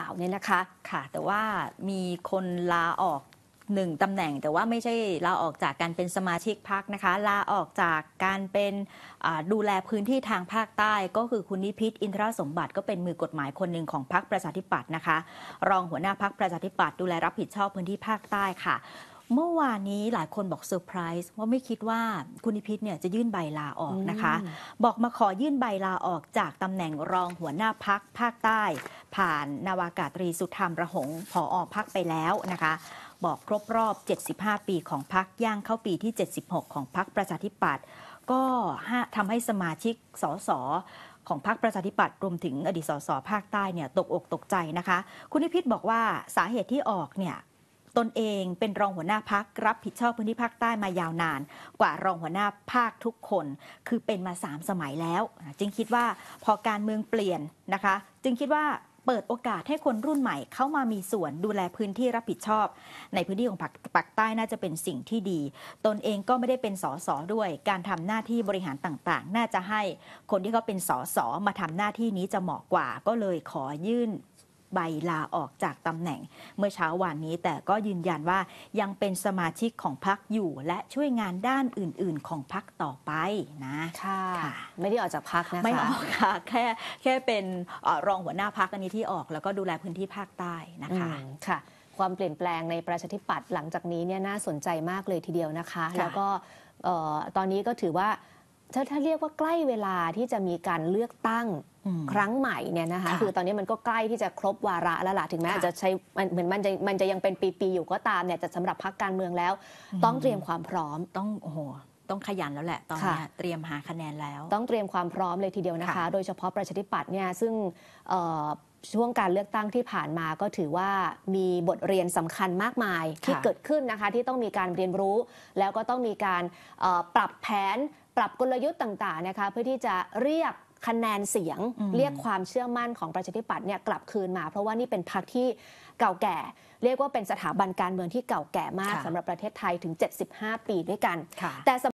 ล่าเนี่ยนะคะค่ะแต่ว่ามีคนลาออกหนึ่งตำแหน่ง แต่ว่าไม่ใช่ลาออกจากการเป็นสมาชิกพักนะคะ ลาออกจากการเป็นดูแลพื้นที่ทางภาคใต้ ก็คือคุณนิพิษอินทรสมบัติก็เป็นมือกฎหมายคนหนึ่งของพักประชาธิปัตย์นะคะ รองหัวหน้าพักประชาธิปัตย์ดูแลรับผิดชอบพื้นที่ภาคใต้ค่ะเมื่อวานนี้หลายคนบอกเซอร์ไพรส์ว่าไม่คิดว่าคุณนิพิษเนี่ยจะยื่นใบลาออกนะคะ บอกมาขอยื่นใบลาออกจากตำแหน่งรองหัวหน้าพักภาคใต้ ผ่านนาวากาตรีสุธรรมระหงผออพักไปแล้วนะคะ บอกครบรอบ 75 ปีของพักย่าง เข้าปีที่ 76 ของพักประชาธิปัตย์ก็ทำให้สมาชิกสสของพรรคประชาธิปัตย์รวมถึงอดีตสสภาคใต้เนี่ยตกอกตกใจนะคะ คุณนิพิษบอกว่าสาเหตุที่ออกเนี่ยตนเองเป็นรองหัวหน้าพักรับผิดชอบพื้นที่ภาคใต้มายาวนาน กว่ารองหัวหน้าภาคทุกคน คือเป็นมาสามสมัยแล้ว จึงคิดว่าพอการเมืองเปลี่ยนนะคะ จึงคิดว่าเปิดโอกาสให้คนรุ่นใหม่เข้ามามีส่วนดูแลพื้นที่รับผิดชอบ ในพื้นที่ของปักใต้น่าจะเป็นสิ่งที่ดี ตนเองก็ไม่ได้เป็นสสด้วย การทำหน้าที่บริหารต่างๆ น่าจะให้ คนที่เขาเป็นสสมาทำหน้าที่นี้จะเหมาะกว่า ก็เลยขอยื่นใบลาออกจากตำแหน่ง เมื่อเช้าวานนี้ แต่ก็ยืนยันว่ายังเป็นสมาชิกของพักอยู่และช่วยงานด้านอื่น ๆ ของพักต่อไปนะค่ะ ไม่ได้ออกจากพักนะคะไม่ออกค่ะแค่แค่เป็นรองหัวหน้าพักอันนี้ที่ออก แล้วก็ดูแลพื้นที่ภาคใต้นะคะ ค่ะ ความเปลี่ยนแปลงในประชาธิปัตย์หลังจากนี้เนี่ยน่าสนใจมากเลยทีเดียวนะคะ แล้วก็ตอนนี้ก็ถือว่าถ้าถ้าเรียกว่าใกล้เวลาที่จะมีการเลือกตั้งครั้งใหม่เนี่ยนะคะคือตอนนี้มันก็ใกล้ที่จะครบวาระแล้วล่ะถึงแม้อาจจะใช้เหมือนมันจะมันจะยังเป็นปีๆอยู่ก็ตามเนี่ยแต่สำหรับพักการเมืองแล้ว ต้องเตรียมความพร้อมต้องโอ้โหต้องขยันแล้วแหละตอนนี้เตรียมหาคะแนนแล้ว ต้องเตรียมความพร้อมเลยทีเดียวนะคะ โดยเฉพาะประชาธิปัตย์เนี่ยซึ่งช่วงการเลือกตั้งที่ผ่านมาก็ถือว่ามีบทเรียนสำคัญมากมายที่เกิดขึ้นนะคะที่ต้องมีการเรียนรู้แล้วก็ต้องมีการปรับแผนรับกลยุทธ์ต่างๆนะคะเพื่อที่จะเรียกคะแนนเสียงเรียกความเชื่อมั่นของประชาธิปัตย์เนี่ยกลับคืนมา เพราะว่านี่เป็นพรรคที่เก่าแก่ เรียกว่าเป็นสถาบันการเมืองที่เก่าแก่มากสำหรับประเทศไทยถึง 75 ปีด้วยกันแต่